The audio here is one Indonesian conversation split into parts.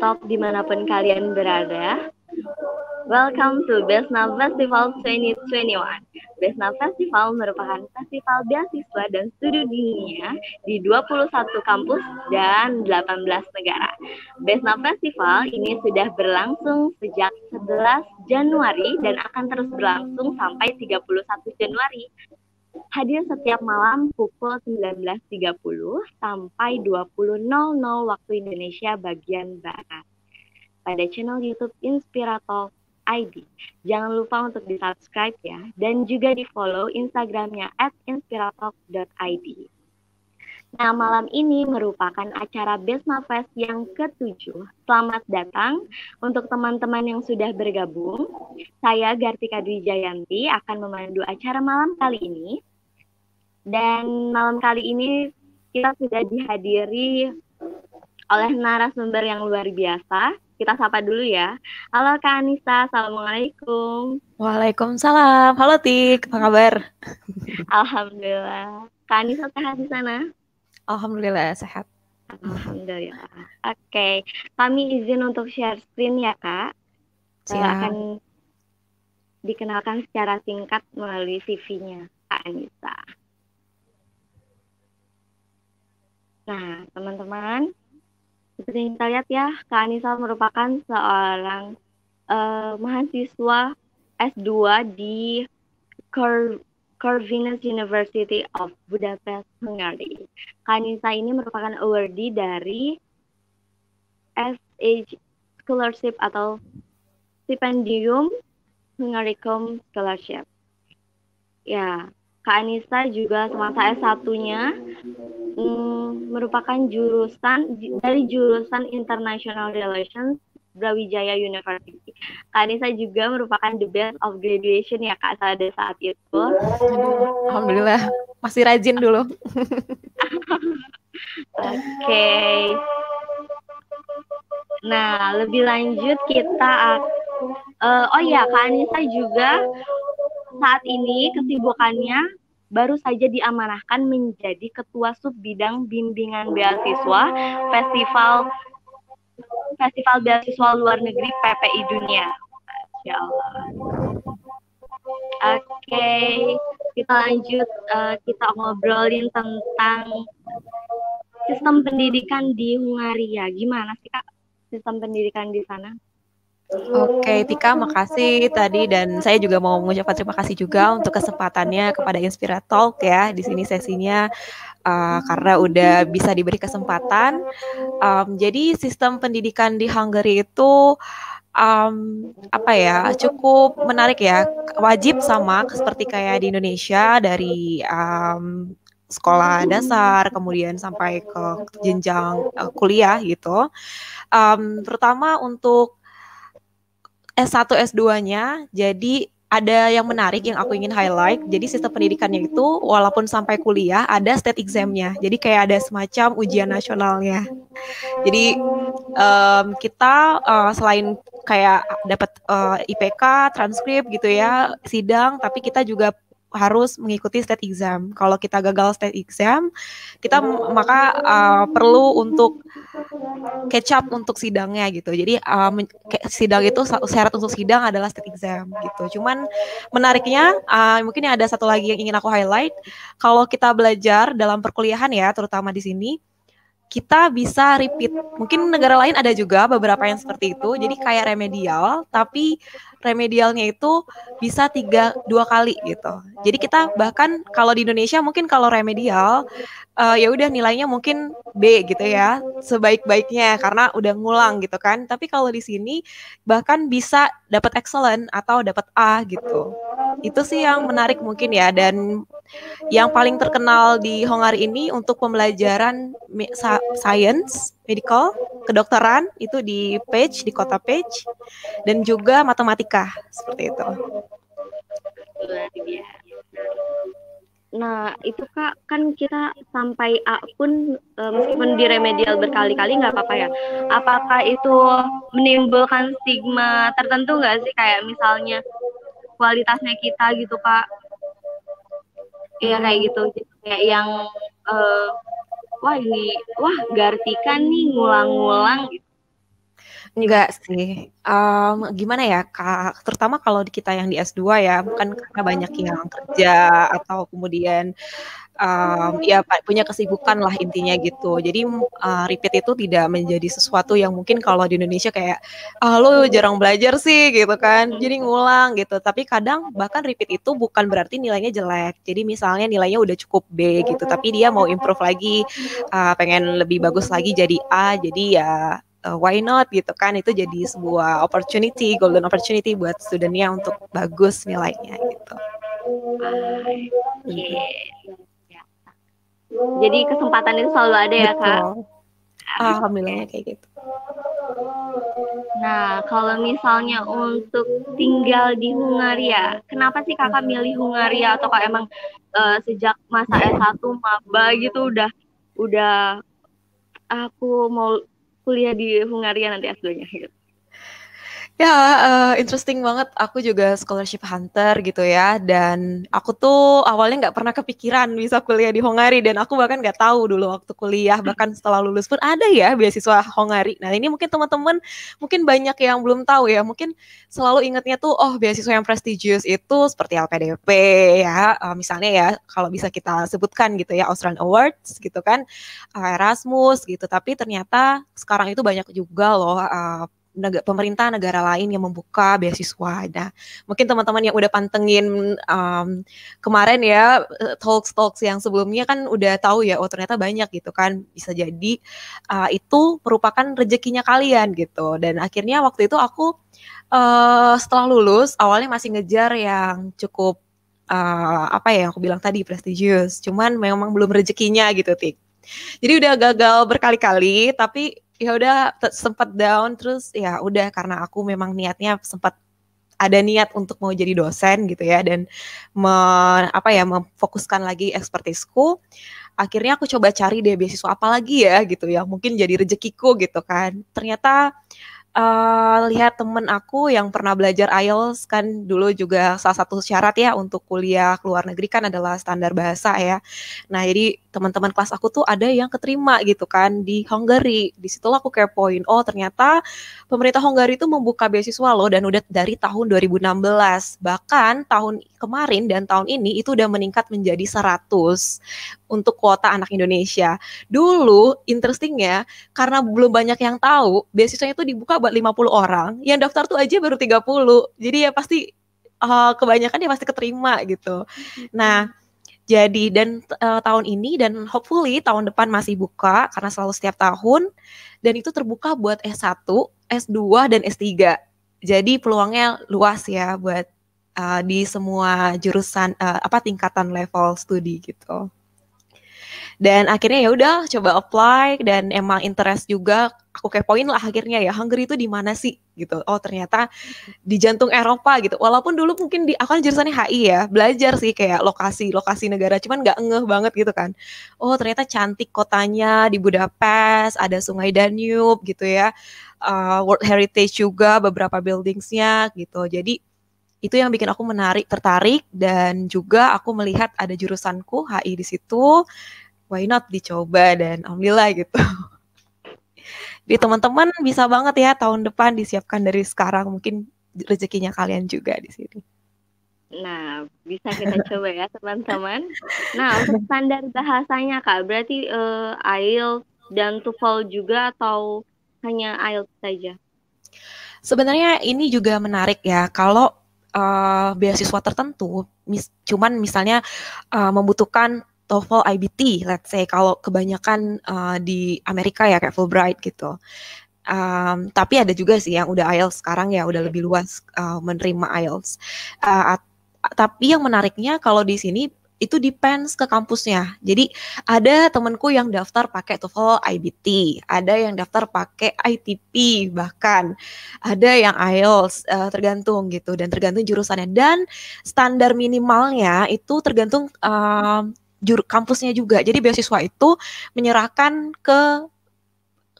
top dimanapun kalian berada. Welcome to Besna Festival 2021. Besna Festival merupakan festival beasiswa dan studi dunia di 21 kampus dan 18 negara. Besna Festival ini sudah berlangsung sejak 11 Januari dan akan terus berlangsung sampai 31 Januari hadir setiap malam pukul 19.30 sampai 20.00 waktu Indonesia bagian Barat pada channel YouTube Inspirator ID. Jangan lupa untuk di-subscribe ya dan juga di-follow Instagramnya at inspiratalk.id. Nah, malam ini merupakan acara Besma Fest yang ketujuh. Selamat datang untuk teman-teman yang sudah bergabung. Saya Gartika Dwi Jayanti akan memandu acara malam kali ini dan malam kali ini kita sudah dihadiri oleh narasumber yang luar biasa. Kita sapa dulu ya. Halo Kak Anissa, Assalamualaikum. Waalaikumsalam. Halo Tik, apa kabar? Alhamdulillah. Kak Anissa sehat di sana? Alhamdulillah, sehat. Alhamdulillah. Oke, okay. kami izin untuk share screen ya Kak. Siap. Eh, akan dikenalkan secara singkat melalui CV-nya Kak Anissa. Nah, teman-teman, seperti yang kita lihat ya, Kak Anissa merupakan seorang uh, mahasiswa S2 di Cor Corvinus University of Budapest, Hungary. Kak Anissa ini merupakan awardee dari SH Scholarship atau Stipendium Hungaricum Scholarship. Ya, Kak Anissa juga semasa S1-nya mm, merupakan jurusan dari jurusan International Relations Brawijaya University. Kak Anissa juga merupakan the best of graduation ya Kak Sada saat itu. Alhamdulillah, masih rajin dulu. Oke. okay. Nah, lebih lanjut kita uh, oh ya Kak Anissa juga saat ini kesibukannya baru saja diamanahkan menjadi ketua sub bidang bimbingan beasiswa Festival Festival Beasiswa Luar Negeri PPI Dunia. Ya Allah. Oke, okay. kita lanjut uh, kita ngobrolin tentang sistem pendidikan di Hungaria. Gimana sih kak sistem pendidikan di sana? Oke, Tika, makasih tadi dan saya juga mau mengucapkan terima kasih juga untuk kesempatannya kepada Inspira ya. Di sini sesinya uh, karena udah bisa diberi kesempatan. Um, jadi sistem pendidikan di Hungary itu um, apa ya cukup menarik ya. Wajib sama seperti kayak di Indonesia dari um, sekolah dasar, kemudian sampai ke jenjang uh, kuliah gitu. Um, terutama untuk S1 S2-nya. Jadi ada yang menarik yang aku ingin highlight. Jadi sistem pendidikannya itu walaupun sampai kuliah ada state exam-nya. Jadi kayak ada semacam ujian nasionalnya. Jadi um, kita uh, selain kayak dapat uh, eh, IPK, transkrip gitu ya, sidang, tapi kita juga harus mengikuti state exam. Kalau kita gagal state exam, kita maka uh, perlu untuk catch up untuk sidangnya gitu. Jadi uh, sidang itu syarat untuk sidang adalah state exam gitu. Cuman menariknya uh, mungkin ada satu lagi yang ingin aku highlight. Kalau kita belajar dalam perkuliahan ya, terutama di sini kita bisa repeat. Mungkin negara lain ada juga beberapa yang seperti itu. Jadi kayak remedial, tapi remedialnya itu bisa tiga dua kali gitu. Jadi kita bahkan kalau di Indonesia mungkin kalau remedial uh, ya udah nilainya mungkin B gitu ya, sebaik-baiknya karena udah ngulang gitu kan. Tapi kalau di sini bahkan bisa dapat excellent atau dapat A gitu. Itu sih yang menarik mungkin ya dan yang paling terkenal di Hongari ini untuk pembelajaran science, medical, kedokteran itu di Page, di kota Page dan juga matematika seperti itu Nah, itu Kak, kan kita sampai A pun uh, meskipun di remedial berkali-kali nggak apa-apa ya. Apakah itu menimbulkan stigma tertentu nggak sih kayak misalnya kualitasnya kita gitu, Kak? Iya kayak gitu, gitu. kayak yang uh, wah ini wah Gartika nih ngulang-ngulang gitu. Enggak sih, Um, gimana ya Kak, terutama kalau kita yang di S2 ya, bukan karena banyak yang kerja atau kemudian, um, ya punya kesibukan lah intinya gitu. Jadi, uh, repeat itu tidak menjadi sesuatu yang mungkin kalau di Indonesia kayak, "Ah, lu jarang belajar sih," gitu kan, jadi ngulang gitu. Tapi kadang bahkan repeat itu bukan berarti nilainya jelek. Jadi misalnya nilainya udah cukup B gitu, tapi dia mau improve lagi, uh, pengen lebih bagus lagi jadi A, jadi ya uh, why not gitu kan itu jadi sebuah opportunity golden opportunity buat studentnya untuk bagus nilainya gitu. Okay. Jadi kesempatan itu selalu ada ya Betul. Ah, kak. Alhamdulillahnya kayak gitu. Nah, kalau misalnya untuk tinggal di Hungaria, kenapa sih kakak milih Hungaria atau kak emang uh, sejak masa S1 maba gitu udah udah aku mau kuliah di Hungaria nanti S2-nya gitu. Ya, uh, interesting banget. Aku juga scholarship hunter gitu ya, dan aku tuh awalnya nggak pernah kepikiran bisa kuliah di Hongari, dan aku bahkan nggak tahu dulu waktu kuliah, bahkan setelah lulus pun ada ya beasiswa Hongari. Nah ini mungkin teman-teman mungkin banyak yang belum tahu ya, mungkin selalu ingatnya tuh oh beasiswa yang prestigious itu seperti LPDP ya, uh, misalnya ya kalau bisa kita sebutkan gitu ya Australian Awards gitu kan, eh, Erasmus gitu. Tapi ternyata sekarang itu banyak juga loh uh, negara, pemerintah negara lain yang membuka beasiswa. Nah, mungkin teman-teman yang udah pantengin um, kemarin ya eh, talks talks yang sebelumnya kan udah tahu ya, oh ternyata banyak gitu kan. Bisa jadi uh, itu merupakan rezekinya kalian gitu. Dan akhirnya waktu itu aku uh, setelah lulus awalnya masih ngejar yang cukup uh, apa ya yang aku bilang tadi prestigious cuman memang belum rezekinya gitu tik jadi udah gagal berkali-kali tapi ya udah sempat down terus ya udah karena aku memang niatnya sempat ada niat untuk mau jadi dosen gitu ya dan me, apa ya memfokuskan lagi ekspertisku akhirnya aku coba cari deh beasiswa apa lagi ya gitu ya mungkin jadi rezekiku gitu kan ternyata uh, lihat temen aku yang pernah belajar IELTS kan dulu juga salah satu syarat ya untuk kuliah ke luar negeri kan adalah standar bahasa ya nah jadi teman-teman kelas aku tuh ada yang keterima gitu kan di Hungary. Disitulah aku care point. Oh ternyata pemerintah Hungary itu membuka beasiswa loh dan udah dari tahun 2016. Bahkan tahun kemarin dan tahun ini itu udah meningkat menjadi 100 untuk kuota anak Indonesia. Dulu interestingnya karena belum banyak yang tahu beasiswanya itu dibuka buat 50 orang. Yang daftar tuh aja baru 30. Jadi ya pasti uh, kebanyakan ya pasti keterima gitu. Nah jadi dan uh, tahun ini dan hopefully tahun depan masih buka karena selalu setiap tahun dan itu terbuka buat S1, S2 dan S3. Jadi peluangnya luas ya buat uh, di semua jurusan uh, apa tingkatan level studi gitu dan akhirnya ya udah coba apply dan emang interest juga aku kepoin lah akhirnya ya Hungary itu di mana sih gitu oh ternyata di jantung Eropa gitu walaupun dulu mungkin di aku kan jurusannya HI ya belajar sih kayak lokasi lokasi negara cuman nggak ngeh banget gitu kan oh ternyata cantik kotanya di Budapest ada Sungai Danube gitu ya uh, World Heritage juga beberapa buildingsnya gitu jadi itu yang bikin aku menarik tertarik dan juga aku melihat ada jurusanku HI di situ why not dicoba dan alhamdulillah gitu. Di teman-teman bisa banget ya tahun depan disiapkan dari sekarang mungkin rezekinya kalian juga di sini. Nah, bisa kita coba ya teman-teman. Nah, untuk standar bahasanya Kak, berarti uh, eh, IELTS dan TOEFL juga atau hanya IELTS saja? Sebenarnya ini juga menarik ya. Kalau uh, beasiswa tertentu, mis cuman misalnya uh, membutuhkan TOEFL IBT, let's say kalau kebanyakan uh, di Amerika ya kayak Fulbright gitu. Um, tapi ada juga sih yang udah IELTS sekarang ya udah lebih luas uh, menerima IELTS. Uh, eh, tapi yang menariknya kalau di sini itu depends ke kampusnya. Jadi ada temanku yang daftar pakai TOEFL IBT, ada yang daftar pakai ITP bahkan, ada yang IELTS uh, tergantung gitu dan tergantung jurusannya dan standar minimalnya itu tergantung uh, jur kampusnya juga. Jadi beasiswa itu menyerahkan ke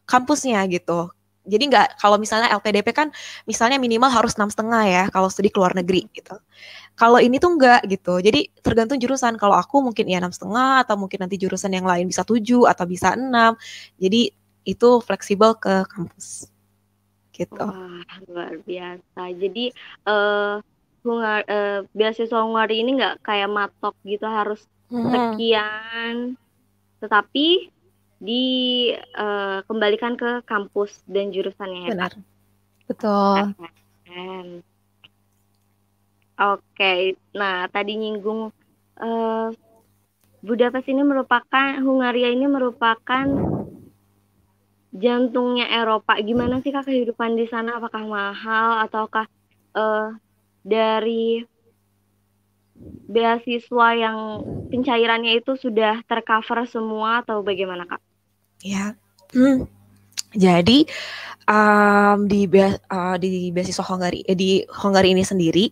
kampusnya gitu. Jadi nggak kalau misalnya LPDP kan misalnya minimal harus enam setengah ya kalau studi ke luar negeri gitu. Kalau ini tuh enggak gitu. Jadi tergantung jurusan. Kalau aku mungkin ya enam setengah atau mungkin nanti jurusan yang lain bisa tujuh atau bisa enam. Jadi itu fleksibel ke kampus gitu. Wah, luar biasa. Jadi uh, uh, beasiswa soal ini nggak kayak matok gitu harus Mm-hmm. sekian tetapi dikembalikan eh, uh, ke kampus dan jurusannya ya benar betul oke okay. nah tadi nyinggung uh, Budapest ini merupakan Hungaria ini merupakan jantungnya Eropa. Gimana sih kak kehidupan di sana? Apakah mahal ataukah uh, dari beasiswa yang pencairannya itu sudah tercover semua atau bagaimana kak? Ya, hmm. jadi um, di uh, di beasiswa Hongari eh, di Hongari ini sendiri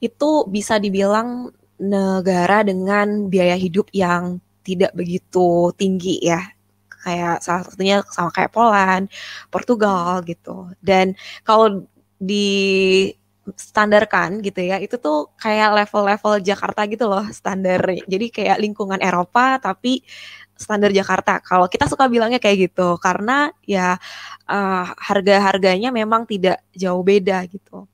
itu bisa dibilang negara dengan biaya hidup yang tidak begitu tinggi ya kayak salah satunya sama kayak Poland, Portugal gitu. Dan kalau di standarkan gitu ya itu tuh kayak level-level Jakarta gitu loh standar jadi kayak lingkungan Eropa tapi standar Jakarta kalau kita suka bilangnya kayak gitu karena ya uh, harga-harganya memang tidak jauh beda gitu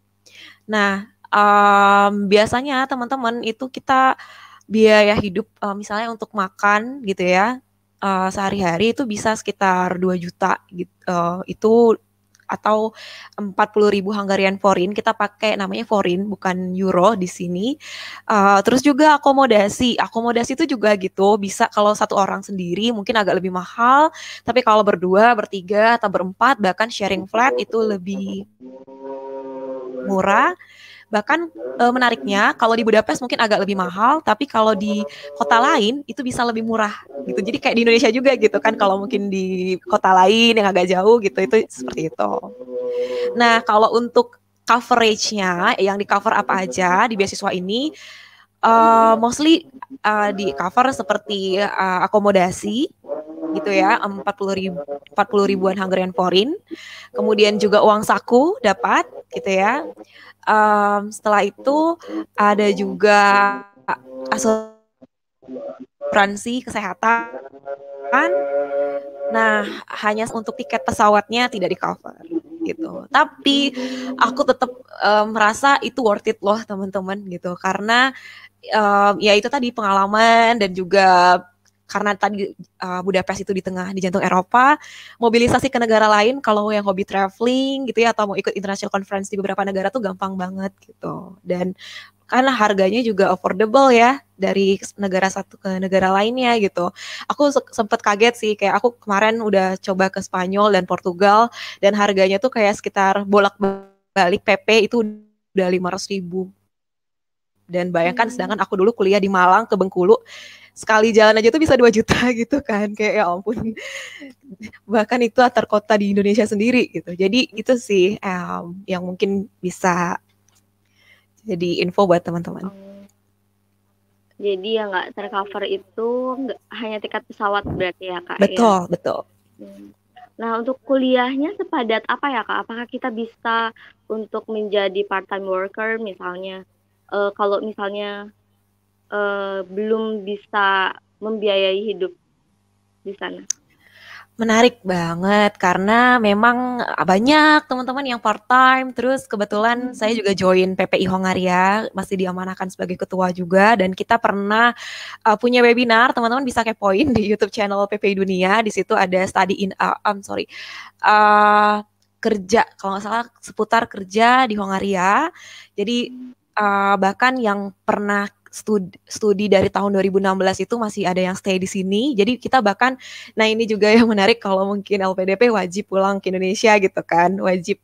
nah um, biasanya teman-teman itu kita biaya hidup uh, misalnya untuk makan gitu ya uh, sehari-hari itu bisa sekitar 2 juta gitu uh, itu atau ribu Hungarian forint Kita pakai namanya forint bukan euro di sini. Uh, terus juga akomodasi. Akomodasi itu juga gitu, bisa kalau satu orang sendiri mungkin agak lebih mahal, tapi kalau berdua, bertiga atau berempat bahkan sharing flat itu lebih murah. Bahkan e, menariknya kalau di Budapest mungkin agak lebih mahal, tapi kalau di kota lain itu bisa lebih murah gitu. Jadi kayak di Indonesia juga gitu kan kalau mungkin di kota lain yang agak jauh gitu itu seperti itu. Nah, kalau untuk coverage-nya yang di cover apa aja di beasiswa ini uh, mostly uh, eh, di cover seperti uh, akomodasi gitu ya 40 ribu 40 ribuan Hungarian porin kemudian juga uang saku dapat gitu ya um, setelah itu ada juga asuransi kesehatan nah hanya untuk tiket pesawatnya tidak di cover gitu. Tapi aku tetap um, merasa itu worth it loh teman-teman gitu karena um, ya itu tadi pengalaman dan juga karena tadi uh, Budapest itu di tengah di jantung Eropa, mobilisasi ke negara lain kalau yang hobi traveling gitu ya atau mau ikut international conference di beberapa negara tuh gampang banget gitu. Dan karena harganya juga affordable ya dari negara satu ke negara lainnya gitu. Aku sempat kaget sih kayak aku kemarin udah coba ke Spanyol dan Portugal dan harganya tuh kayak sekitar bolak-balik PP itu udah 500 ribu. Dan bayangkan hmm. sedangkan aku dulu kuliah di Malang ke Bengkulu sekali jalan aja tuh bisa 2 juta gitu kan kayak ya ampun bahkan itu antar kota di Indonesia sendiri gitu jadi itu sih um, yang mungkin bisa jadi info buat teman-teman oh. jadi yang nggak tercover itu gak, hanya tiket pesawat berarti ya kak betul ya? betul hmm. Nah, untuk kuliahnya sepadat apa ya, Kak? Apakah kita bisa untuk menjadi part-time worker misalnya? uh, kalau misalnya Eh, belum bisa membiayai hidup di sana. Menarik banget karena memang eh, banyak teman-teman yang part time terus kebetulan hmm. saya juga join PPI Hongaria masih diamanahkan sebagai ketua juga dan kita pernah uh, punya webinar teman-teman bisa kepoin di YouTube channel PPI Dunia di situ ada study in uh, I'm sorry uh, kerja kalau nggak salah seputar kerja di Hongaria jadi uh, bahkan yang pernah studi, studi dari tahun 2016 itu masih ada yang stay di sini. Jadi kita bahkan nah ini juga yang menarik kalau mungkin LPDP wajib pulang ke Indonesia gitu kan, wajib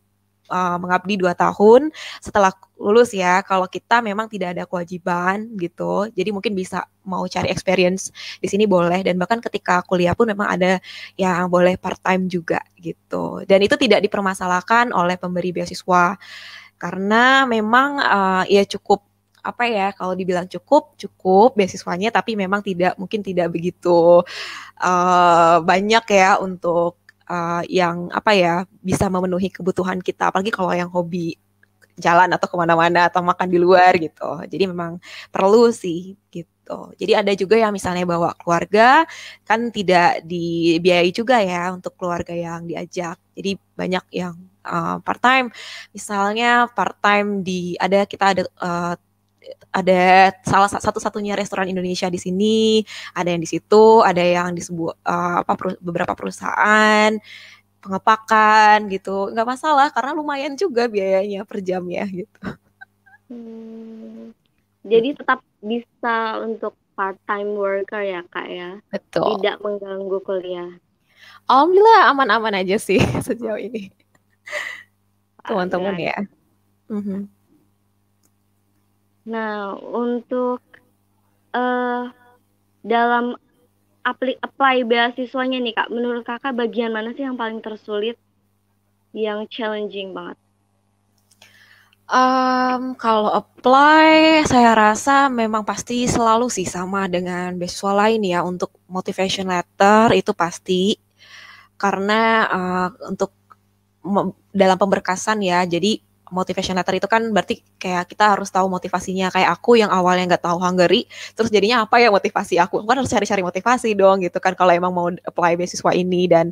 uh, mengabdi dua tahun setelah lulus ya. Kalau kita memang tidak ada kewajiban gitu. Jadi mungkin bisa mau cari experience di sini boleh dan bahkan ketika kuliah pun memang ada yang boleh part time juga gitu. Dan itu tidak dipermasalahkan oleh pemberi beasiswa karena memang uh, ya cukup apa ya kalau dibilang cukup cukup beasiswanya tapi memang tidak mungkin tidak begitu uh, banyak ya untuk uh, yang apa ya bisa memenuhi kebutuhan kita apalagi kalau yang hobi jalan atau kemana-mana atau makan di luar gitu jadi memang perlu sih gitu jadi ada juga yang misalnya bawa keluarga kan tidak dibiayai juga ya untuk keluarga yang diajak jadi banyak yang uh, eh, part time misalnya part time di ada kita ada uh, ada salah satu-satunya restoran Indonesia di sini, ada yang di situ, ada yang di sebuah eh, apa beberapa perusahaan pengepakan gitu. nggak masalah karena lumayan juga biayanya per jam ya gitu. Hmm. Jadi tetap bisa untuk part time worker ya, Kak ya. Betul. Tidak mengganggu kuliah. Alhamdulillah aman-aman aja sih sejauh ini. Teman-teman ya. -hmm. Nah, untuk uh, dalam apply, apply beasiswanya nih Kak, menurut Kakak bagian mana sih yang paling tersulit, yang challenging banget? Um, kalau apply, saya rasa memang pasti selalu sih sama dengan beasiswa lain ya untuk motivation letter itu pasti karena uh, untuk dalam pemberkasan ya, jadi motivation letter itu kan berarti kayak kita harus tahu motivasinya kayak aku yang awalnya nggak tahu Hungary terus jadinya apa ya motivasi aku kan harus cari-cari motivasi dong gitu kan kalau emang mau apply beasiswa ini dan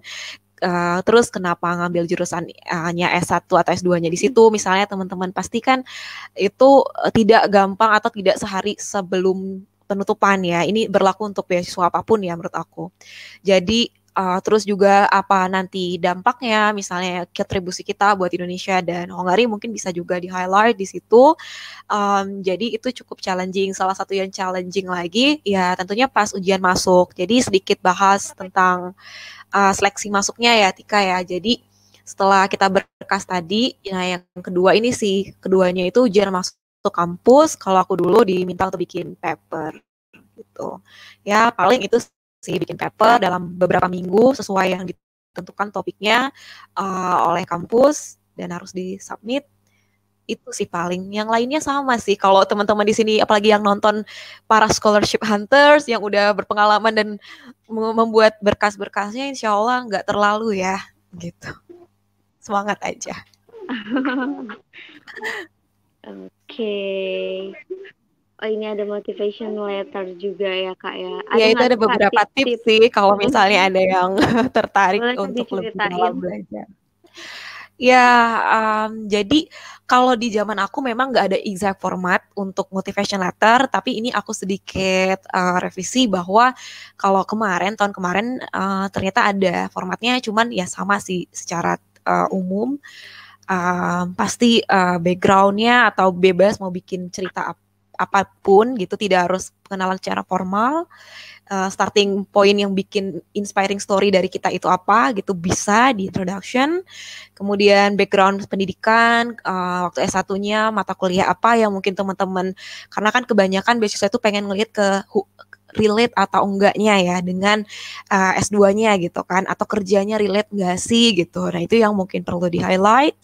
Uh, terus kenapa ngambil jurusannya eh, S1 atau S2-nya di situ misalnya teman-teman pastikan itu eh, tidak gampang atau tidak sehari sebelum penutupan ya. Ini berlaku untuk beasiswa apapun ya menurut aku. Jadi uh, terus juga apa nanti dampaknya misalnya kontribusi kita buat Indonesia dan Hongari mungkin bisa juga di highlight di situ um, jadi itu cukup challenging salah satu yang challenging lagi ya tentunya pas ujian masuk jadi sedikit bahas tentang uh, seleksi masuknya ya Tika ya jadi setelah kita berkas tadi nah yang kedua ini sih keduanya itu ujian masuk ke kampus kalau aku dulu diminta untuk bikin paper gitu ya paling itu sih bikin paper dalam beberapa minggu sesuai yang ditentukan topiknya uh, oleh kampus dan harus disubmit itu sih paling yang lainnya sama sih kalau teman-teman di sini apalagi yang nonton para scholarship hunters yang udah berpengalaman dan membuat berkas-berkasnya insya Allah nggak terlalu ya gitu semangat aja oke okay oh ini ada motivation letter juga ya kak ya. Iya, ada ya itu ada beberapa tips, tips sih kalau misalnya ada yang tertarik Boleh untuk lebih dalam belajar. Ya, um, jadi kalau di zaman aku memang nggak ada exact format untuk motivation letter, tapi ini aku sedikit uh, revisi bahwa kalau kemarin tahun kemarin uh, ternyata ada formatnya, cuman ya sama sih secara uh, umum. uh, pasti uh, backgroundnya atau bebas mau bikin cerita apa apapun gitu, tidak harus pengenalan secara formal. Uh, starting point yang bikin inspiring story dari kita itu apa gitu bisa di introduction. Kemudian background pendidikan, uh, waktu S1-nya mata kuliah apa yang mungkin teman-teman karena kan kebanyakan beasiswa itu pengen ngelihat ke relate atau enggaknya ya dengan uh, eh, S2-nya gitu kan atau kerjanya relate enggak sih gitu. Nah, itu yang mungkin perlu di highlight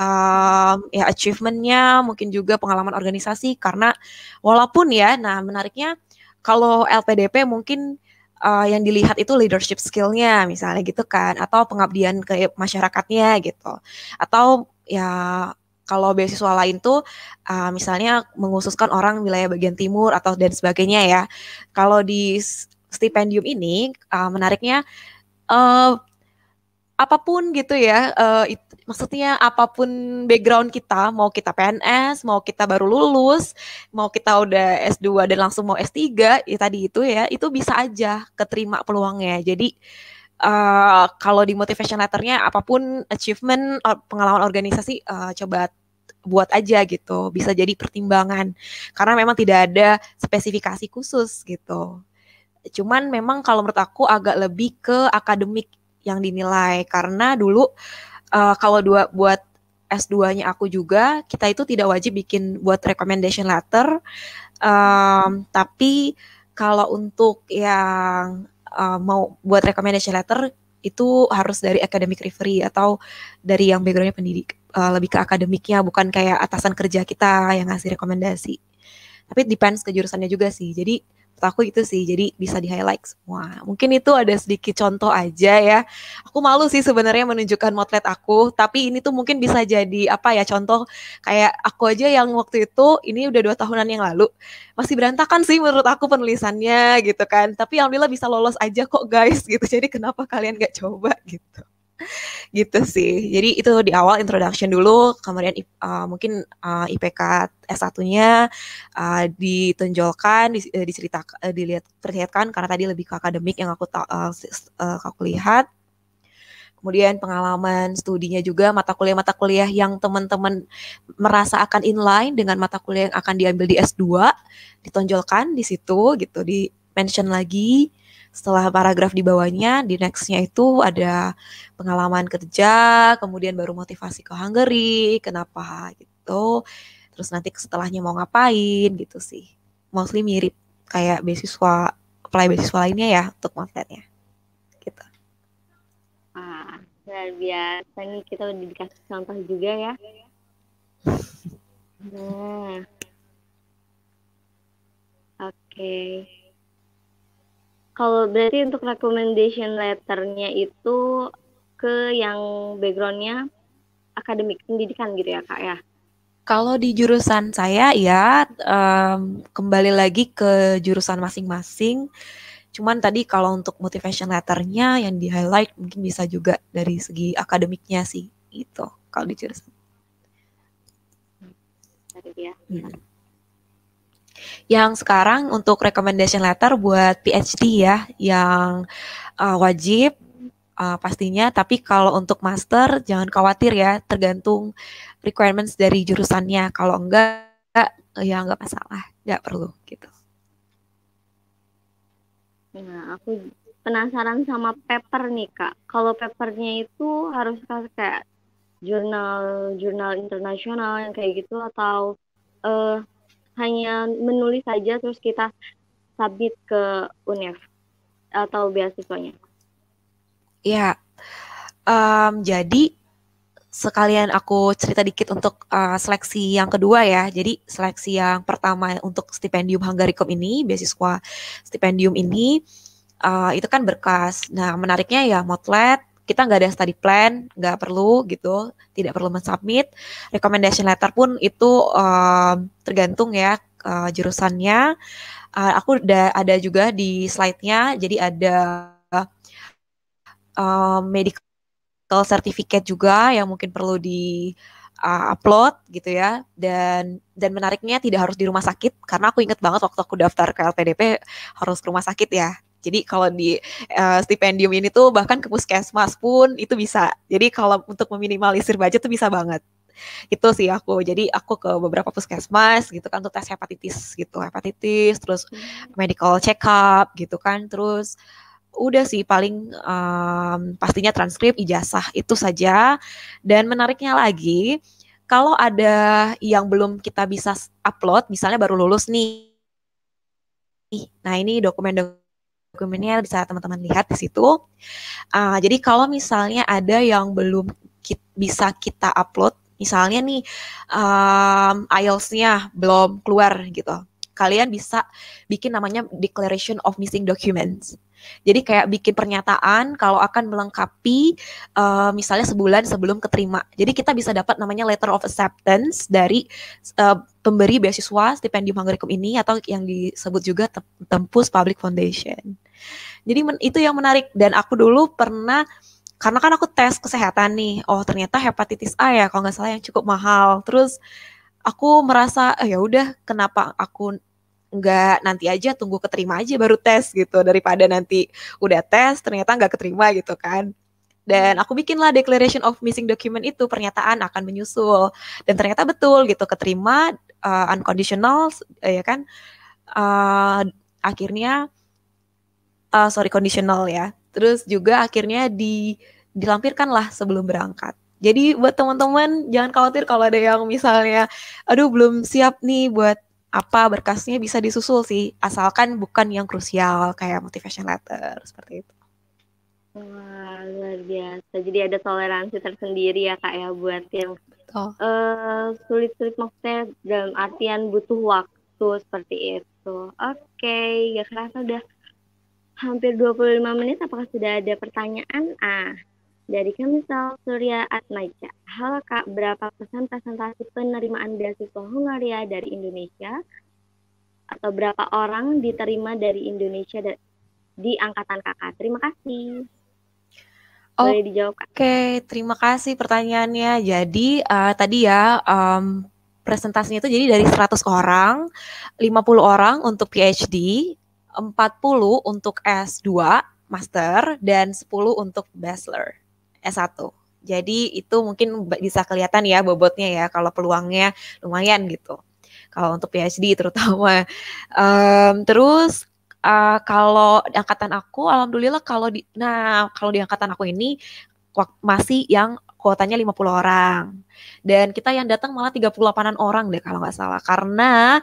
um, ya achievementnya, mungkin juga pengalaman organisasi. Karena walaupun ya, nah menariknya kalau LPDP mungkin uh, yang dilihat itu leadership skillnya misalnya gitu kan, atau pengabdian ke masyarakatnya gitu, atau ya kalau beasiswa lain tuh uh, misalnya mengususkan orang wilayah bagian timur atau dan sebagainya ya. Kalau di stipendium ini uh, menariknya uh, apapun gitu ya uh, maksudnya apapun background kita, mau kita PNS, mau kita baru lulus, mau kita udah S2 dan langsung mau S3, ya tadi itu ya, itu bisa aja keterima peluangnya. Jadi uh, kalau di motivation letternya apapun achievement pengalaman organisasi uh, coba buat aja gitu bisa jadi pertimbangan karena memang tidak ada spesifikasi khusus gitu cuman memang kalau menurut aku agak lebih ke akademik yang dinilai karena dulu uh, kalau dua buat S2-nya aku juga, kita itu tidak wajib bikin buat recommendation letter. Um, tapi kalau untuk yang uh, mau buat recommendation letter itu harus dari academic referee atau dari yang backgroundnya pendidik uh, lebih ke akademiknya bukan kayak atasan kerja kita yang ngasih rekomendasi tapi depends ke jurusannya juga sih jadi menurut aku itu sih jadi bisa di highlight semua mungkin itu ada sedikit contoh aja ya aku malu sih sebenarnya menunjukkan motlet aku tapi ini tuh mungkin bisa jadi apa ya contoh kayak aku aja yang waktu itu ini udah dua tahunan yang lalu masih berantakan sih menurut aku penulisannya gitu kan tapi alhamdulillah bisa lolos aja kok guys gitu jadi kenapa kalian gak coba gitu gitu sih jadi itu di awal introduction dulu kemudian uh, mungkin uh, IPK S1-nya uh, ditonjolkan eh, diceritakan uh, eh, dilihat perlihatkan karena tadi lebih ke akademik yang aku uh, uh, aku lihat kemudian pengalaman studinya juga mata kuliah-mata kuliah yang teman-teman merasa akan inline dengan mata kuliah yang akan diambil di S2 ditonjolkan di situ gitu di mention lagi setelah paragraf di bawahnya, di nextnya itu ada pengalaman kerja, kemudian baru motivasi ke Hungary, kenapa gitu. Terus nanti setelahnya mau ngapain gitu sih. Mostly mirip kayak beasiswa, apply beasiswa lainnya ya untuk matlatnya. Gitu. Ah, luar biasa nih kita udah dikasih contoh juga ya. Nah. Oke. Okay. Kalau berarti untuk recommendation letternya itu ke yang backgroundnya akademik pendidikan gitu ya kak ya? Kalau di jurusan saya ya um, kembali lagi ke jurusan masing-masing. Cuman tadi kalau untuk motivation letternya yang di highlight mungkin bisa juga dari segi akademiknya sih itu kalau di jurusan. ya. Hmm yang sekarang untuk recommendation letter buat PhD ya yang uh, wajib uh, pastinya tapi kalau untuk master jangan khawatir ya tergantung requirements dari jurusannya kalau enggak ya enggak masalah enggak perlu gitu nah aku penasaran sama paper nih kak kalau papernya itu harus kayak jurnal jurnal internasional yang kayak gitu atau uh, hanya menulis saja terus kita submit ke UNIF atau beasiswanya? Ya, um, jadi sekalian aku cerita dikit untuk uh, seleksi yang kedua ya. Jadi seleksi yang pertama untuk stipendium Hungarikom ini, beasiswa stipendium ini, uh, itu kan berkas. Nah menariknya ya Motlet kita nggak ada study plan, nggak perlu gitu, tidak perlu mensubmit. Recommendation letter pun itu um, tergantung ya uh, jurusannya. Uh, aku udah ada juga di slide-nya, jadi ada uh, medical certificate juga yang mungkin perlu di uh, upload gitu ya dan dan menariknya tidak harus di rumah sakit karena aku inget banget waktu aku daftar ke LPDP harus ke rumah sakit ya jadi kalau di uh, stipendium ini tuh bahkan ke puskesmas pun itu bisa. Jadi kalau untuk meminimalisir budget tuh bisa banget. Itu sih aku. Jadi aku ke beberapa puskesmas gitu kan untuk tes hepatitis gitu, hepatitis, terus hmm. medical check up gitu kan, terus udah sih paling um, pastinya transkrip ijazah itu saja. Dan menariknya lagi kalau ada yang belum kita bisa upload, misalnya baru lulus nih. Nah, ini dokumen-dokumen dokumennya bisa teman-teman lihat di situ. Uh, jadi kalau misalnya ada yang belum ki bisa kita upload, misalnya nih um, ah, IELTS-nya belum keluar gitu, kalian bisa bikin namanya declaration of missing documents. Jadi kayak bikin pernyataan kalau akan melengkapi uh, misalnya sebulan sebelum keterima. Jadi kita bisa dapat namanya letter of acceptance dari uh, pemberi beasiswa stipendium Hungarikum ini atau yang disebut juga Tempus Public Foundation. Jadi men itu yang menarik dan aku dulu pernah karena kan aku tes kesehatan nih. Oh, ternyata hepatitis A ya kalau nggak salah yang cukup mahal. Terus aku merasa eh, ya udah kenapa aku nggak nanti aja tunggu keterima aja baru tes gitu daripada nanti udah tes ternyata nggak keterima gitu kan dan aku bikinlah declaration of missing document itu pernyataan akan menyusul dan ternyata betul gitu keterima uh, unconditional uh, ya kan uh, akhirnya uh, sorry conditional ya terus juga akhirnya di lah sebelum berangkat jadi buat teman-teman jangan khawatir kalau ada yang misalnya aduh belum siap nih buat apa berkasnya bisa disusul sih asalkan bukan yang krusial kayak motivation letter seperti itu. Wah luar biasa. Jadi ada toleransi tersendiri ya kak ya buat yang oh. sulit-sulit maksudnya dalam artian butuh waktu seperti itu. Oke, okay. gak kerasa udah hampir 25 menit. Apakah sudah ada pertanyaan? Ah dari Kemisal kan Surya Atmaja. Halo Kak, berapa persen presentasi penerimaan beasiswa Hungaria dari Indonesia? Atau berapa orang diterima dari Indonesia di angkatan kakak? Terima kasih. Boleh dijawab Kak. Oke, terima kasih pertanyaannya. Jadi uh, tadi ya um, presentasinya itu jadi dari 100 orang, 50 orang untuk PhD, 40 untuk S2, master dan 10 untuk bachelor. S1. Jadi itu mungkin bisa kelihatan ya bobotnya ya kalau peluangnya lumayan gitu. Kalau untuk PhD terutama. Um, terus uh, kalau di angkatan aku alhamdulillah kalau di nah kalau di angkatan aku ini masih yang kuotanya 50 orang. Dan kita yang datang malah 38-an orang deh kalau nggak salah. Karena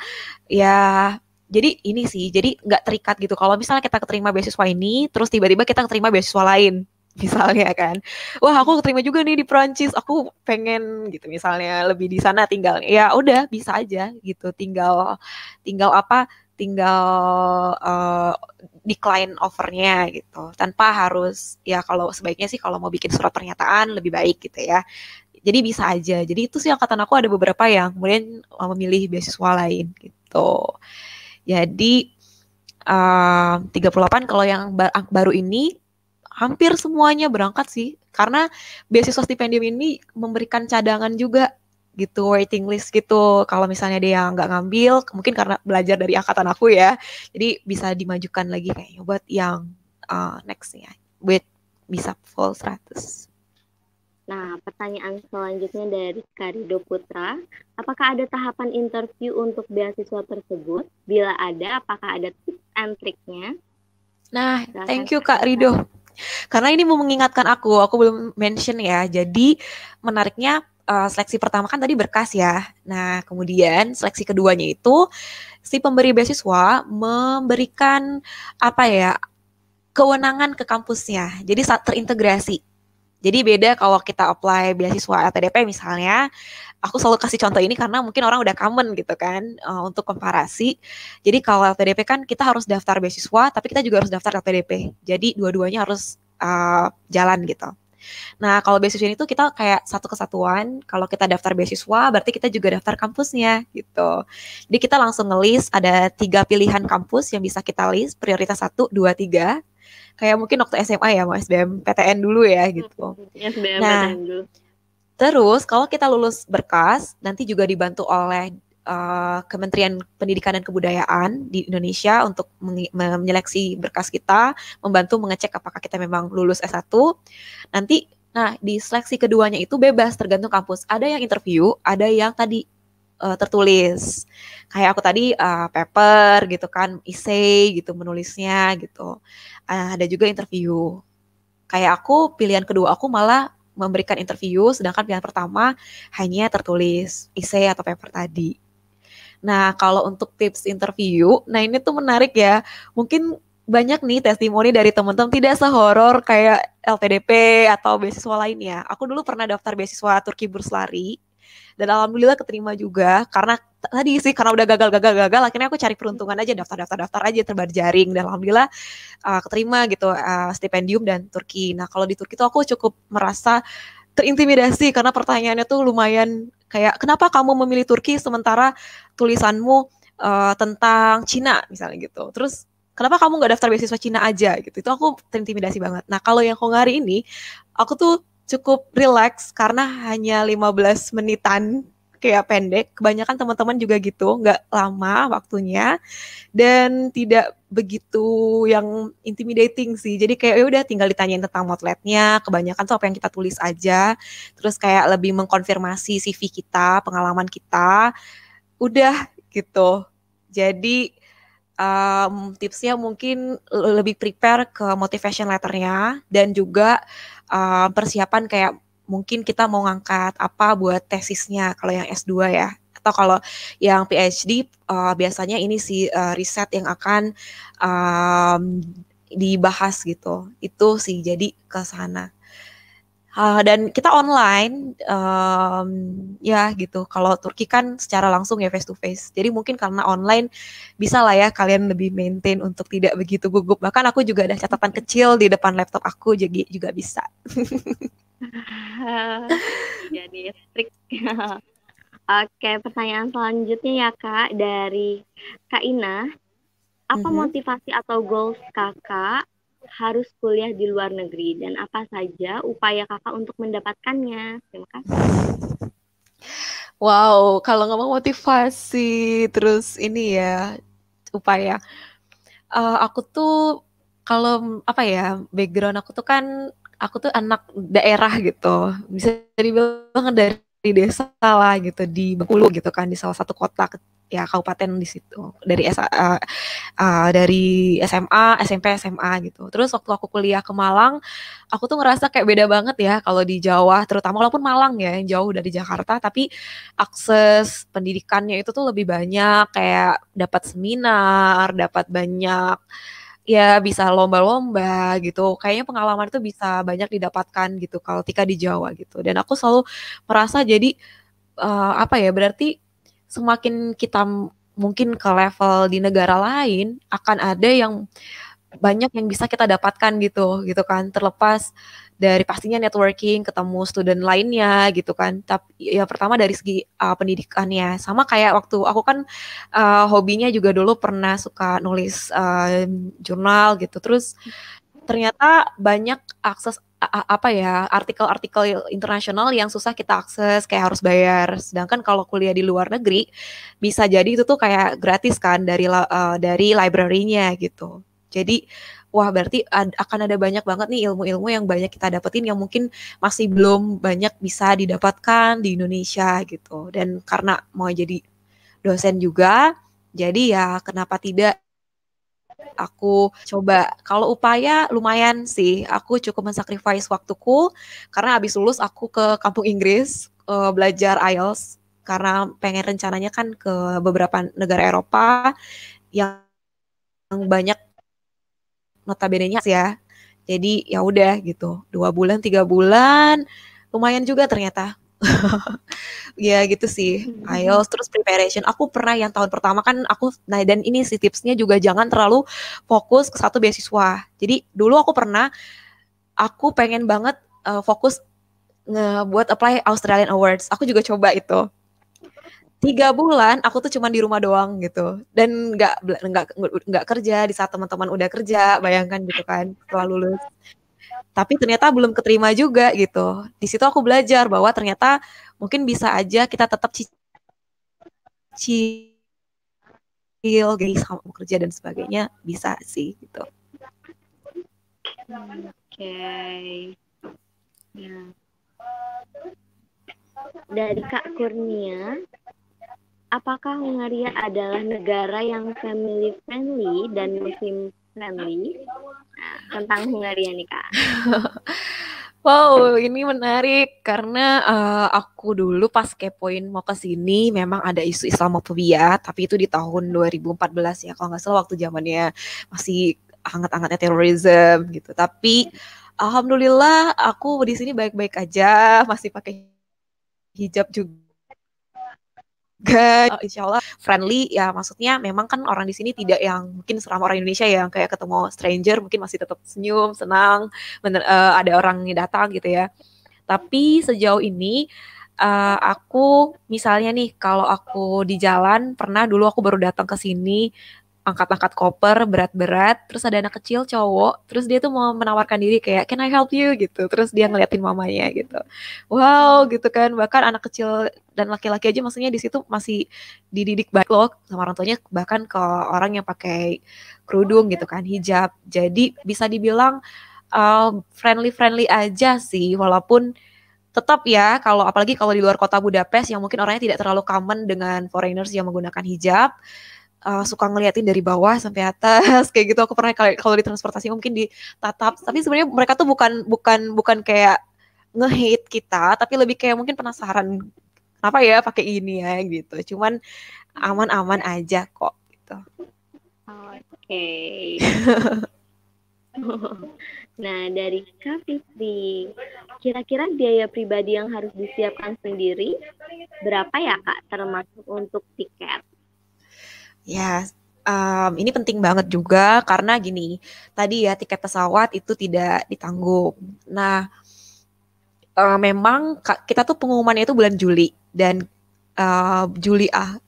ya jadi ini sih, jadi nggak terikat gitu. Kalau misalnya kita keterima beasiswa ini, terus tiba-tiba kita keterima beasiswa lain misalnya kan wah aku terima juga nih di Perancis aku pengen gitu misalnya lebih di sana tinggal ya udah bisa aja gitu tinggal tinggal apa tinggal uh, decline overnya gitu tanpa harus ya kalau sebaiknya sih kalau mau bikin surat pernyataan lebih baik gitu ya jadi bisa aja jadi itu sih angkatan aku ada beberapa yang kemudian eh, memilih beasiswa lain gitu jadi eh, uh, 38 kalau yang baru ini hampir semuanya berangkat sih karena beasiswa stipendium ini memberikan cadangan juga gitu waiting list gitu kalau misalnya dia yang nggak ngambil mungkin karena belajar dari angkatan aku ya jadi bisa dimajukan lagi kayaknya buat yang uh, nextnya buat bisa full 100 Nah, pertanyaan selanjutnya dari Karido Putra, apakah ada tahapan interview untuk beasiswa tersebut? Bila ada, apakah ada tips and triknya? Nah, thank you Kak Rido. Karena ini mau mengingatkan aku, aku belum mention ya. Jadi menariknya uh, seleksi pertama kan tadi berkas ya. Nah, kemudian seleksi keduanya itu si pemberi beasiswa memberikan apa ya? kewenangan ke kampusnya. Jadi saat terintegrasi. Jadi beda kalau kita apply beasiswa LPDP misalnya, aku selalu kasih contoh ini karena mungkin orang udah common gitu kan uh, untuk komparasi. Jadi kalau LPDP kan kita harus daftar beasiswa, tapi kita juga harus daftar LPDP. Jadi dua-duanya harus uh, jalan gitu. Nah, kalau beasiswa ini tuh kita kayak satu kesatuan. Kalau kita daftar beasiswa, berarti kita juga daftar kampusnya gitu. Jadi kita langsung ngelis ada tiga pilihan kampus yang bisa kita list, prioritas satu, dua, tiga. Kayak mungkin waktu SMA ya, mau SBM PTN dulu ya gitu. nah, Terus kalau kita lulus berkas, nanti juga dibantu oleh uh, Kementerian Pendidikan dan Kebudayaan di Indonesia untuk menyeleksi berkas kita, membantu mengecek apakah kita memang lulus S1. Nanti nah di seleksi keduanya itu bebas tergantung kampus. Ada yang interview, ada yang tadi uh, tertulis. Kayak aku tadi uh, paper gitu kan, essay gitu menulisnya gitu. Uh, ada juga interview. Kayak aku pilihan kedua aku malah memberikan interview, sedangkan pilihan pertama hanya tertulis essay atau paper tadi. Nah, kalau untuk tips interview, nah ini tuh menarik ya. Mungkin banyak nih testimoni dari teman-teman tidak sehoror kayak LTDP atau beasiswa lainnya. Aku dulu pernah daftar beasiswa Turki Burslari dan alhamdulillah keterima juga karena tadi sih karena udah gagal-gagal-gagal akhirnya aku cari peruntungan aja daftar-daftar-daftar aja terbar jaring dan alhamdulillah uh, keterima gitu uh, stipendium dan Turki nah kalau di Turki tuh aku cukup merasa terintimidasi karena pertanyaannya tuh lumayan kayak kenapa kamu memilih Turki sementara tulisanmu uh, tentang Cina misalnya gitu terus kenapa kamu nggak daftar beasiswa Cina aja gitu itu aku terintimidasi banget nah kalau yang Hongari ini aku tuh cukup relax karena hanya 15 menitan kayak pendek. Kebanyakan teman-teman juga gitu, nggak lama waktunya dan tidak begitu yang intimidating sih. Jadi kayak ya udah tinggal ditanyain tentang motletnya, kebanyakan tuh apa yang kita tulis aja. Terus kayak lebih mengkonfirmasi CV kita, pengalaman kita. Udah gitu. Jadi um, tipsnya mungkin lebih prepare ke motivation letternya dan juga um, persiapan kayak mungkin kita mau ngangkat apa buat tesisnya kalau yang S2 ya atau kalau yang PhD uh, eh, biasanya ini si uh, eh, riset yang akan um, dibahas gitu itu sih jadi ke sana uh, dan kita online um, ya gitu kalau Turki kan secara langsung ya face to face jadi mungkin karena online bisa lah ya kalian lebih maintain untuk tidak begitu gugup bahkan aku juga ada catatan kecil di depan laptop aku jadi juga bisa jadi trik Oke, pertanyaan selanjutnya ya Kak dari Kak Ina. Apa mm -hmm. motivasi atau goals Kakak harus kuliah di luar negeri dan apa saja upaya kakak untuk mendapatkannya? Terima kasih. Wow, kalau ngomong motivasi, terus ini ya upaya. Uh, aku tuh kalau apa ya background aku tuh kan aku tuh anak daerah gitu bisa dibilang dari desa lah gitu di Bengkulu gitu kan di salah satu kota ya kabupaten di situ dari S uh, uh, dari SMA SMP SMA gitu terus waktu aku kuliah ke Malang aku tuh ngerasa kayak beda banget ya kalau di Jawa terutama walaupun Malang ya yang jauh dari Jakarta tapi akses pendidikannya itu tuh lebih banyak kayak dapat seminar dapat banyak ya bisa lomba-lomba gitu. Kayaknya pengalaman itu bisa banyak didapatkan gitu kalau tika di Jawa gitu. Dan aku selalu merasa jadi uh, apa ya berarti semakin kita mungkin ke level di negara lain akan ada yang banyak yang bisa kita dapatkan gitu gitu kan terlepas dari pastinya networking ketemu student lainnya gitu kan tapi ya pertama dari segi uh, pendidikannya sama kayak waktu aku kan uh, hobinya juga dulu pernah suka nulis uh, jurnal gitu terus ternyata banyak akses apa ya artikel-artikel internasional yang susah kita akses kayak harus bayar. Sedangkan kalau kuliah di luar negeri bisa jadi itu tuh kayak gratis kan dari uh, dari library-nya gitu. Jadi wah berarti ad, akan ada banyak banget nih ilmu-ilmu yang banyak kita dapetin yang mungkin masih belum banyak bisa didapatkan di Indonesia gitu. Dan karena mau jadi dosen juga, jadi ya kenapa tidak aku coba. Kalau upaya lumayan sih, aku cukup mensakrifis waktuku karena habis lulus aku ke kampung Inggris uh, belajar IELTS karena pengen rencananya kan ke beberapa negara Eropa yang banyak notabene-nya ya. Jadi ya udah gitu, dua bulan tiga bulan lumayan juga ternyata ya gitu sih hmm. ayo terus preparation aku pernah yang tahun pertama kan aku nah dan ini sih tipsnya juga jangan terlalu fokus ke satu beasiswa jadi dulu aku pernah aku pengen banget uh, fokus ngebuat apply Australian Awards aku juga coba itu tiga bulan aku tuh cuman di rumah doang gitu dan nggak nggak nggak kerja di saat teman-teman udah kerja bayangkan gitu kan setelah lulus tapi ternyata belum keterima juga gitu. Di situ aku belajar bahwa ternyata mungkin bisa aja kita tetap cicil, jadi sama kerja dan sebagainya bisa sih gitu. Oke. Okay. Ya. Dari Kak Kurnia, apakah Hungaria adalah negara yang family friendly dan muslim Nanti nah, tentang nikah. Wow, ini menarik karena uh, aku dulu pas kepoin mau ke sini memang ada isu Islamophobia, tapi itu di tahun 2014 ya kalau nggak salah waktu zamannya masih hangat-hangatnya terorisme gitu. Tapi alhamdulillah aku di sini baik-baik aja, masih pakai hijab juga juga uh, insya Allah friendly ya maksudnya memang kan orang di sini tidak yang mungkin seram orang Indonesia ya, yang kayak ketemu stranger mungkin masih tetap senyum senang bener, uh, ada orang yang datang gitu ya tapi sejauh ini uh, aku misalnya nih kalau aku di jalan pernah dulu aku baru datang ke sini angkat-angkat koper berat-berat terus ada anak kecil cowok terus dia tuh mau menawarkan diri kayak can I help you gitu terus dia ngeliatin mamanya gitu wow gitu kan bahkan anak kecil dan laki-laki aja maksudnya di situ masih dididik baik loh sama orang tuanya bahkan ke orang yang pakai kerudung gitu kan hijab jadi bisa dibilang uh, um, friendly friendly aja sih walaupun tetap ya kalau apalagi kalau di luar kota Budapest yang mungkin orangnya tidak terlalu common dengan foreigners yang menggunakan hijab uh, suka ngeliatin dari bawah sampai atas kayak gitu aku pernah kalau di transportasi mungkin ditatap tapi sebenarnya mereka tuh bukan bukan bukan kayak ngehit kita tapi lebih kayak mungkin penasaran kenapa ya pakai ini ya gitu cuman aman-aman aja kok gitu oke okay. nah dari Kak kira-kira biaya pribadi yang harus disiapkan sendiri berapa ya Kak termasuk untuk tiket Ya, um, ini penting banget juga karena gini, tadi ya tiket pesawat itu tidak ditanggung. Nah, um, memang kita tuh pengumumannya itu bulan Juli dan uh, Juli ah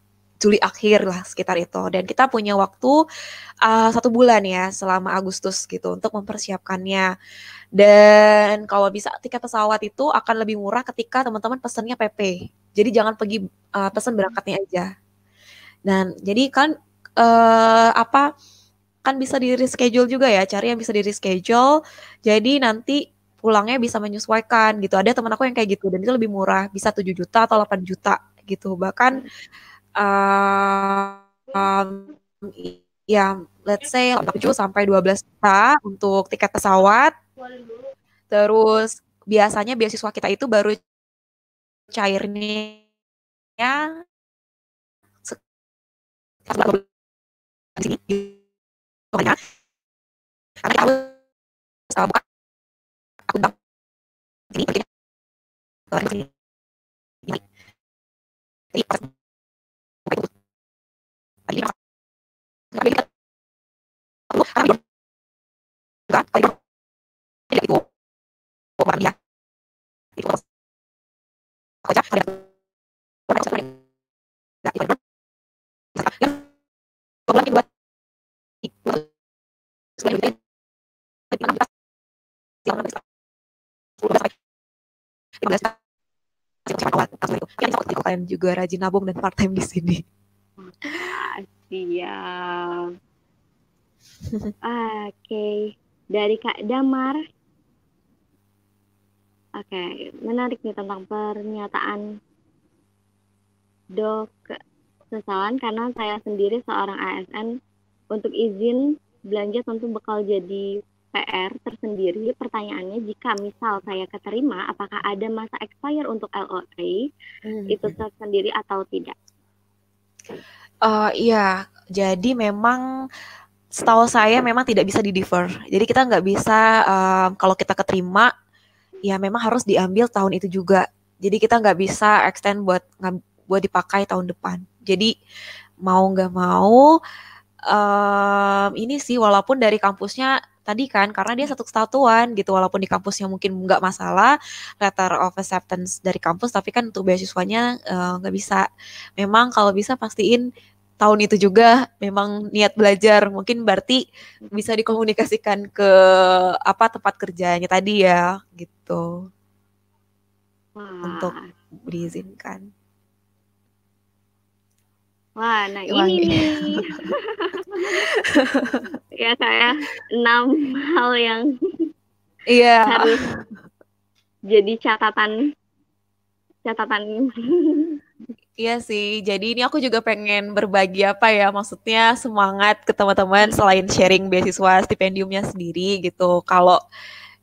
Juli akhir lah sekitar itu dan kita punya waktu uh, satu bulan ya selama Agustus gitu untuk mempersiapkannya dan kalau bisa tiket pesawat itu akan lebih murah ketika teman-teman pesennya PP jadi jangan pergi uh, pesan berangkatnya aja dan jadi kan uh, apa kan bisa di reschedule juga ya, cari yang bisa di reschedule. Jadi nanti pulangnya bisa menyesuaikan gitu. Ada teman aku yang kayak gitu dan itu lebih murah, bisa 7 juta atau 8 juta gitu. Bahkan uh, um, ya let's say 7 sampai 12 juta untuk tiket pesawat. Terus biasanya beasiswa kita itu baru cairnya di sini karena kita harus buka akun bank ini ke sini ini jadi buka itu lagi itu dia itu kalian juga rajin nabung dan part time di sini. Siap. Oke, okay. dari Kak Damar. Oke, okay. menarik nih tentang pernyataan dok kesalahan karena saya sendiri seorang ASN untuk izin belanja tentu bakal jadi PR tersendiri pertanyaannya jika misal saya keterima apakah ada masa expire untuk LOA hmm. itu tersendiri atau tidak? Uh, iya, jadi memang setahu saya memang tidak bisa di defer. Jadi kita nggak bisa um, kalau kita keterima ya memang harus diambil tahun itu juga. Jadi kita nggak bisa extend buat buat dipakai tahun depan. Jadi mau nggak mau um, ini sih walaupun dari kampusnya tadi kan karena dia hmm. satu kesatuan gitu walaupun di kampusnya mungkin nggak masalah letter of acceptance dari kampus tapi kan untuk beasiswanya eh, nggak uh, bisa memang kalau bisa pastiin tahun itu juga memang niat belajar mungkin berarti hmm. bisa dikomunikasikan ke apa tempat kerjanya tadi ya gitu hmm. untuk diizinkan. Wah, nah ini iya. nih. ya saya enam hal yang iya harus jadi catatan catatan Iya sih, jadi ini aku juga pengen berbagi apa ya, maksudnya semangat ke teman-teman selain sharing beasiswa stipendiumnya sendiri gitu. Kalau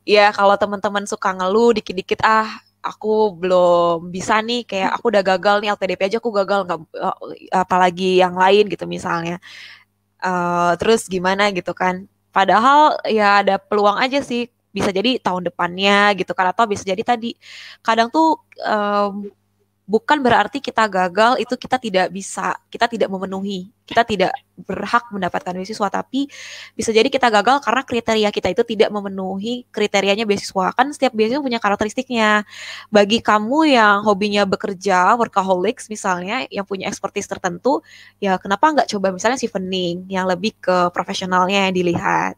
ya kalau teman-teman suka ngeluh dikit-dikit ah aku belum bisa nih kayak aku udah gagal nih LTDP aja aku gagal nggak eh, apalagi yang lain gitu misalnya uh, terus gimana gitu kan padahal ya ada peluang aja sih bisa jadi tahun depannya gitu kan atau bisa jadi tadi kadang tuh um, bukan berarti kita gagal itu kita tidak bisa, kita tidak memenuhi, kita tidak berhak mendapatkan beasiswa tapi bisa jadi kita gagal karena kriteria kita itu tidak memenuhi kriterianya beasiswa. Kan setiap beasiswa punya karakteristiknya. Bagi kamu yang hobinya bekerja, workaholics misalnya yang punya expertise tertentu, ya kenapa nggak coba misalnya si vening yang lebih ke profesionalnya yang dilihat.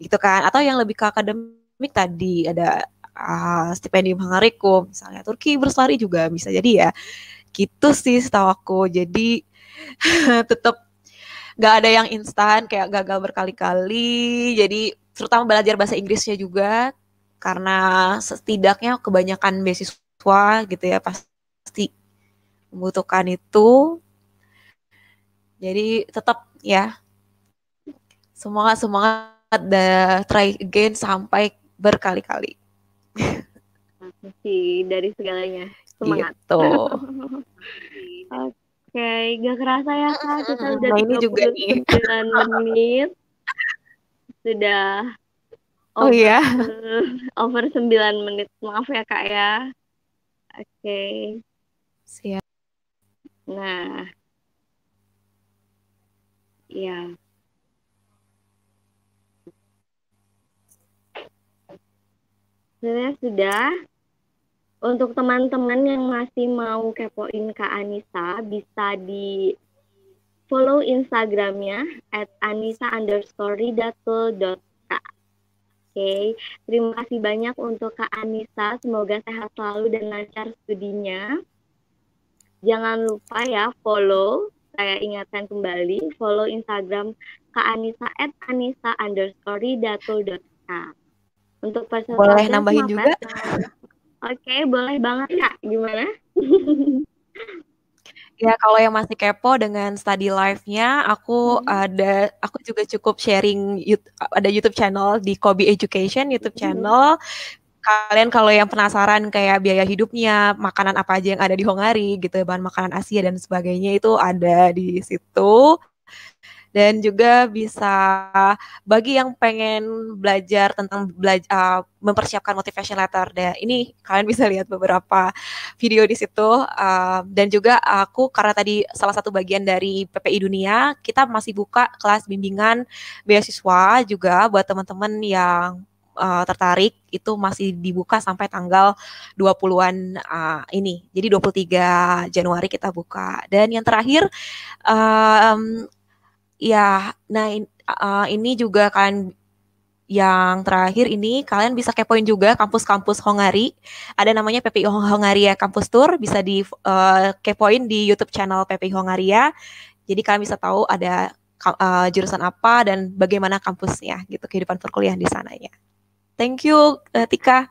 Gitu kan atau yang lebih ke akademik tadi ada uh, stipendium Hungarikum misalnya Turki berselari juga bisa jadi ya gitu sih setahu aku jadi tetap nggak ada yang instan kayak gagal berkali-kali jadi terutama belajar bahasa Inggrisnya juga karena setidaknya kebanyakan beasiswa gitu ya pasti membutuhkan itu jadi tetap ya semangat semangat the try again sampai berkali-kali sih dari segalanya semangat gitu. oke okay. gak kerasa ya kak kita nah, udah nah, ini juga nih. menit sudah oh over, oh iya over 9 menit maaf ya kak ya oke okay. siap nah ya yeah. sebenarnya sudah. Untuk teman-teman yang masih mau kepoin Kak Anissa, bisa di follow Instagramnya at anissa underscore Oke, okay. terima kasih banyak untuk Kak Anissa. Semoga sehat selalu dan lancar studinya. Jangan lupa ya follow saya ingatkan kembali follow Instagram Kak Anissa at Anissa underscore untuk personal boleh nambahin juga oke okay, boleh banget kak gimana Ya kalau yang masih kepo dengan study life-nya, aku hmm. ada aku juga cukup sharing YouTube, ada YouTube channel di Kobe Education YouTube hmm. channel. Hmm. Kalian kalau yang penasaran kayak biaya hidupnya, makanan apa aja yang ada di Hongari gitu, bahan makanan Asia dan sebagainya itu ada di situ dan juga bisa bagi yang pengen belajar tentang belajar uh, mempersiapkan motivation letter dan ini kalian bisa lihat beberapa video di situ uh, dan juga aku karena tadi salah satu bagian dari PPI dunia kita masih buka kelas bimbingan beasiswa juga buat teman-teman yang uh, tertarik itu masih dibuka sampai tanggal 20-an uh, ah, ini. Jadi 23 Januari kita buka. Dan yang terakhir um, ya nah in, uh, ini juga kan yang terakhir ini kalian bisa kepoin juga kampus-kampus Hongari. Ada namanya PPI Hongaria Kampus Tour bisa di uh, kepoin di YouTube channel PPI Hongaria. Jadi kalian bisa tahu ada uh, jurusan apa dan bagaimana kampusnya gitu kehidupan perkuliahan di sananya. Thank you uh, Tika.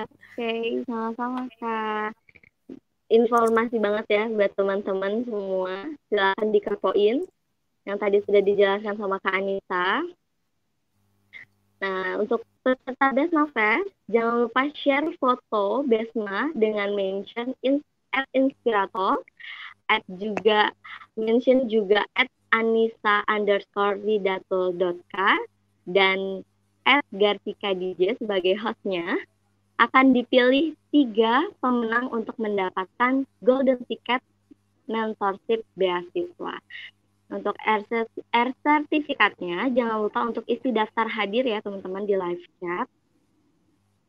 Oke, okay, sama-sama Informasi banget ya buat teman-teman semua. Silahkan dikepoin yang tadi sudah dijelaskan sama Kak Anita. Nah, untuk peserta Besma Fest, jangan lupa share foto Besma dengan mention in, at inspirator, at juga mention juga at anisa underscore dan at Gartika DJ sebagai hostnya akan dipilih tiga pemenang untuk mendapatkan golden ticket mentorship beasiswa. Untuk air sertifikatnya jangan lupa untuk isi daftar hadir ya teman-teman di live chat.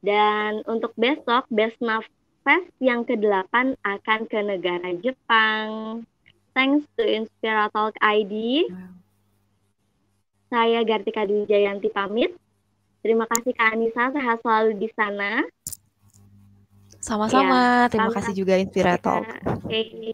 Dan untuk besok Best Nav Fest yang ke-8 akan ke negara Jepang. Thanks to Inspiratalk ID. Saya Gartika Dwi Jayanti pamit. Terima kasih Kak Anissa, sehat selalu di sana. Sama-sama, ya, terima sama. kasih juga Inspiratalk. Okay.